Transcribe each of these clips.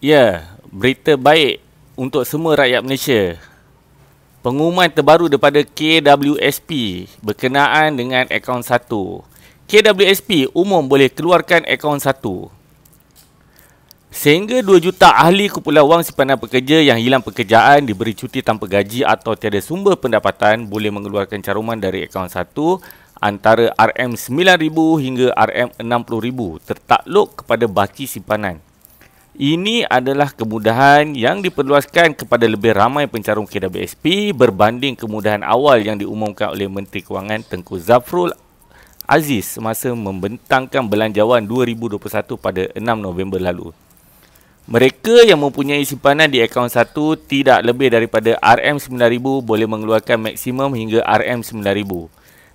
Ya, berita baik untuk semua rakyat Malaysia. Pengumuman terbaru daripada KWSP berkenaan dengan akaun 1. KWSP umum boleh keluarkan akaun 1. Sehingga 2 juta ahli kumpulan wang simpanan pekerja yang hilang pekerjaan, diberi cuti tanpa gaji atau tiada sumber pendapatan boleh mengeluarkan caruman dari akaun 1 antara RM9,000 hingga RM60,000 tertakluk kepada baki simpanan ini adalah kemudahan yang diperluaskan kepada lebih ramai pencarung KWSP berbanding kemudahan awal yang diumumkan oleh Menteri Kewangan Tengku Zafrul Aziz semasa membentangkan belanjawan 2021 pada 6 November lalu. Mereka yang mempunyai simpanan di akaun 1 tidak lebih daripada RM9000 boleh mengeluarkan maksimum hingga RM9000.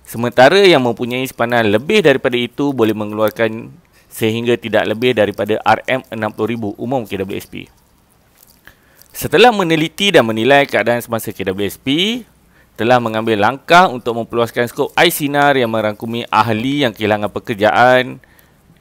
Sementara yang mempunyai simpanan lebih daripada itu boleh mengeluarkan sehingga tidak lebih daripada RM60,000 umum KWSP. Setelah meneliti dan menilai keadaan semasa KWSP, telah mengambil langkah untuk memperluaskan skop ICNAR yang merangkumi ahli yang kehilangan pekerjaan,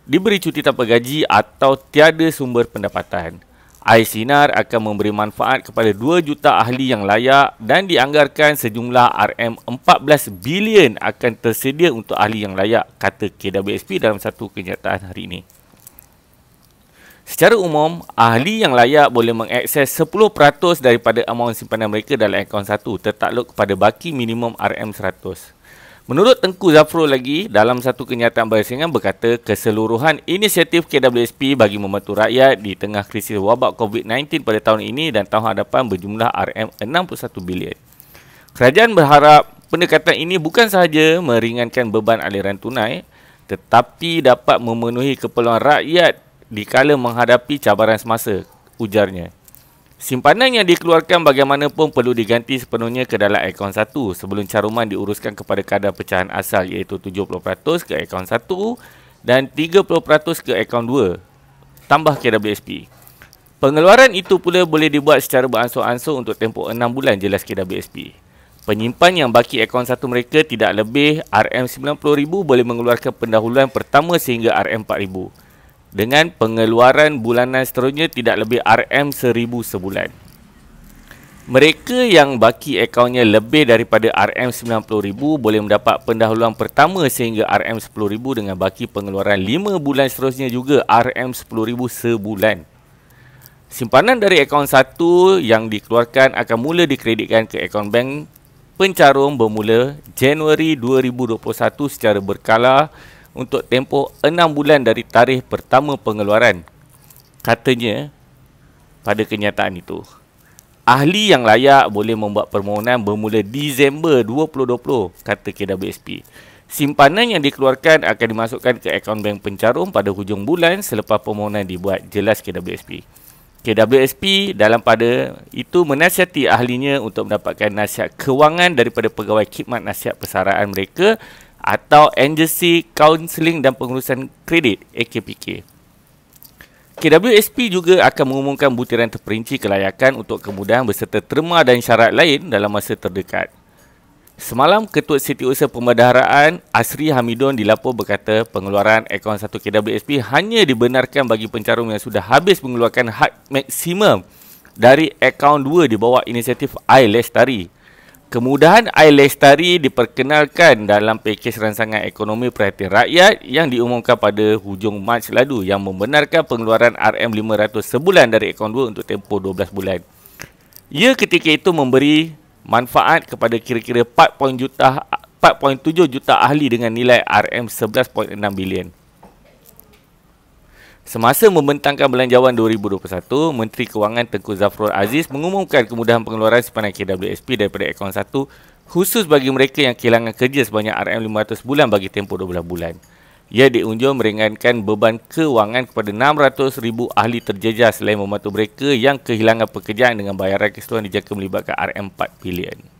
diberi cuti tanpa gaji atau tiada sumber pendapatan. Air akan memberi manfaat kepada 2 juta ahli yang layak dan dianggarkan sejumlah RM14 bilion akan tersedia untuk ahli yang layak, kata KWSP dalam satu kenyataan hari ini. Secara umum, ahli yang layak boleh mengakses 10% daripada amount simpanan mereka dalam akaun satu tertakluk kepada baki minimum RM100. Menurut Tengku Zafro lagi, dalam satu kenyataan berasingan berkata keseluruhan inisiatif KWSP bagi membantu rakyat di tengah krisis wabak COVID-19 pada tahun ini dan tahun hadapan berjumlah RM61 bilion. Kerajaan berharap pendekatan ini bukan sahaja meringankan beban aliran tunai tetapi dapat memenuhi keperluan rakyat di dikala menghadapi cabaran semasa, ujarnya. Simpanan yang dikeluarkan bagaimanapun perlu diganti sepenuhnya ke dalam akaun 1 sebelum caruman diuruskan kepada kadar pecahan asal iaitu 70% ke akaun 1 dan 30% ke akaun 2 tambah KWSP. Pengeluaran itu pula boleh dibuat secara beransur-ansur untuk tempoh 6 bulan jelas KWSP. Penyimpan yang baki akaun 1 mereka tidak lebih RM90,000 boleh mengeluarkan pendahuluan pertama sehingga RM4,000 dengan pengeluaran bulanan seterusnya tidak lebih RM1,000 sebulan. Mereka yang baki akaunnya lebih daripada RM90,000 boleh mendapat pendahuluan pertama sehingga RM10,000 dengan baki pengeluaran 5 bulan seterusnya juga RM10,000 sebulan. Simpanan dari akaun 1 yang dikeluarkan akan mula dikreditkan ke akaun bank pencarum bermula Januari 2021 secara berkala untuk tempoh 6 bulan dari tarikh pertama pengeluaran. Katanya pada kenyataan itu, ahli yang layak boleh membuat permohonan bermula Disember 2020, kata KWSP. Simpanan yang dikeluarkan akan dimasukkan ke akaun bank pencarum pada hujung bulan selepas permohonan dibuat, jelas KWSP. KWSP dalam pada itu menasihati ahlinya untuk mendapatkan nasihat kewangan daripada pegawai khidmat nasihat persaraan mereka atau agensi kaunseling dan pengurusan kredit AKPK. KWSP juga akan mengumumkan butiran terperinci kelayakan untuk kemudahan beserta terma dan syarat lain dalam masa terdekat. Semalam, Ketua Setiausaha Pembedaharaan Asri Hamidon dilapor berkata pengeluaran akaun 1 KWSP hanya dibenarkan bagi pencarum yang sudah habis mengeluarkan hak maksimum dari akaun 2 di bawah inisiatif I Lestari Kemudahan air lestari diperkenalkan dalam pakej ransangan ekonomi perhatian rakyat yang diumumkan pada hujung Mac lalu yang membenarkan pengeluaran RM500 sebulan dari akaun 2 untuk tempoh 12 bulan. Ia ketika itu memberi manfaat kepada kira-kira 4. juta 4.7 juta ahli dengan nilai RM11.6 bilion. Semasa membentangkan belanjawan 2021, Menteri Kewangan Tengku Zafrul Aziz mengumumkan kemudahan pengeluaran simpanan KWSP daripada akaun 1 khusus bagi mereka yang kehilangan kerja sebanyak RM500 bulan bagi tempoh 12 bulan. Ia diunjur meringankan beban kewangan kepada 600,000 ahli terjejas selain membantu mereka yang kehilangan pekerjaan dengan bayaran keseluruhan dijangka melibatkan RM4 bilion.